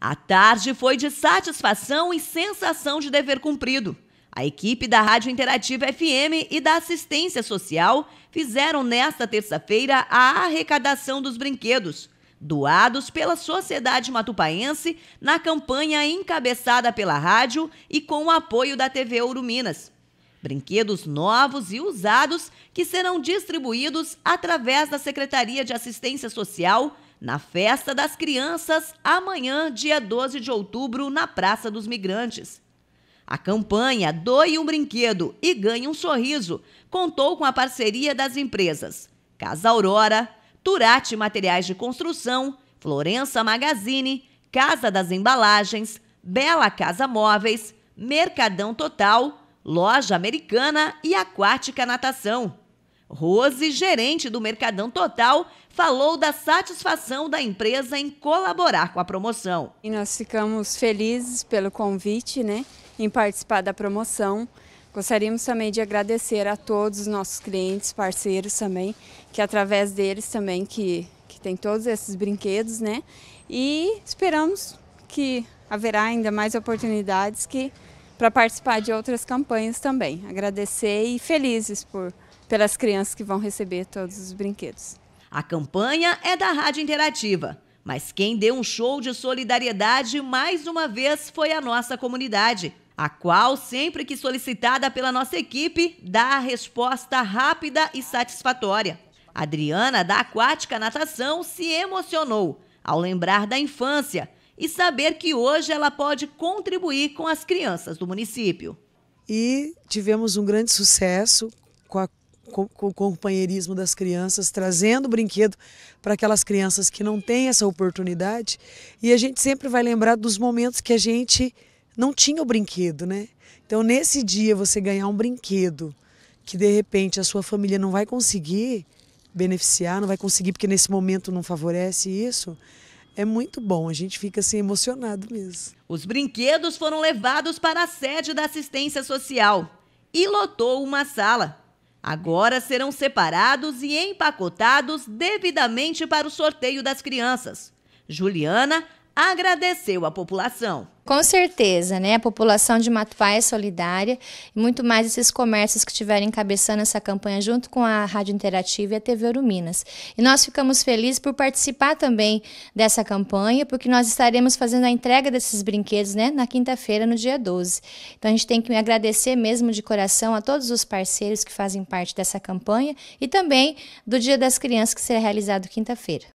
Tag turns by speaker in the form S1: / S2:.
S1: A tarde foi de satisfação e sensação de dever cumprido. A equipe da Rádio Interativa FM e da Assistência Social fizeram nesta terça-feira a arrecadação dos brinquedos, doados pela Sociedade Matupaense na campanha encabeçada pela rádio e com o apoio da TV Ouro Minas. Brinquedos novos e usados que serão distribuídos através da Secretaria de Assistência Social na Festa das Crianças, amanhã, dia 12 de outubro, na Praça dos Migrantes. A campanha Doe um Brinquedo e Ganhe um Sorriso contou com a parceria das empresas Casa Aurora, Turati Materiais de Construção, Florença Magazine, Casa das Embalagens, Bela Casa Móveis, Mercadão Total, Loja Americana e Aquática Natação. Rose, gerente do Mercadão Total, falou da satisfação da empresa em colaborar com a promoção. E nós ficamos
S2: felizes pelo convite, né, em participar da promoção. Gostaríamos também de agradecer a todos os nossos clientes, parceiros também, que através deles também que, que tem todos esses brinquedos, né? E esperamos que haverá ainda mais oportunidades que para participar de outras campanhas também. Agradecer e felizes por pelas crianças que vão receber todos os brinquedos.
S1: A campanha é da Rádio Interativa, mas quem deu um show de solidariedade mais uma vez foi a nossa comunidade, a qual, sempre que solicitada pela nossa equipe, dá a resposta rápida e satisfatória. Adriana, da Aquática Natação, se emocionou ao lembrar da infância e saber que hoje ela pode contribuir com as crianças do município.
S3: E tivemos um grande sucesso com a com, o companheirismo das crianças, trazendo brinquedo para aquelas crianças que não têm essa oportunidade. E a gente sempre vai lembrar dos momentos que a gente não tinha o brinquedo, né? Então, nesse dia, você ganhar um brinquedo que de repente a sua família não vai conseguir beneficiar, não vai conseguir porque nesse momento não favorece isso. É muito bom, a gente fica assim emocionado mesmo.
S1: Os brinquedos foram levados para a sede da assistência social e lotou uma sala agora serão separados e empacotados devidamente para o sorteio das crianças. Juliana agradeceu à população.
S4: Com certeza, né? A população de Matupá é solidária, e muito mais esses comércios que estiverem encabeçando essa campanha junto com a Rádio Interativa e a TV Uruminas. E nós ficamos felizes por participar também dessa campanha, porque nós estaremos fazendo a entrega desses brinquedos, né, na quinta-feira, no dia 12. Então a gente tem que agradecer mesmo de coração a todos os parceiros que fazem parte dessa campanha e também do Dia das Crianças que será realizado quinta-feira.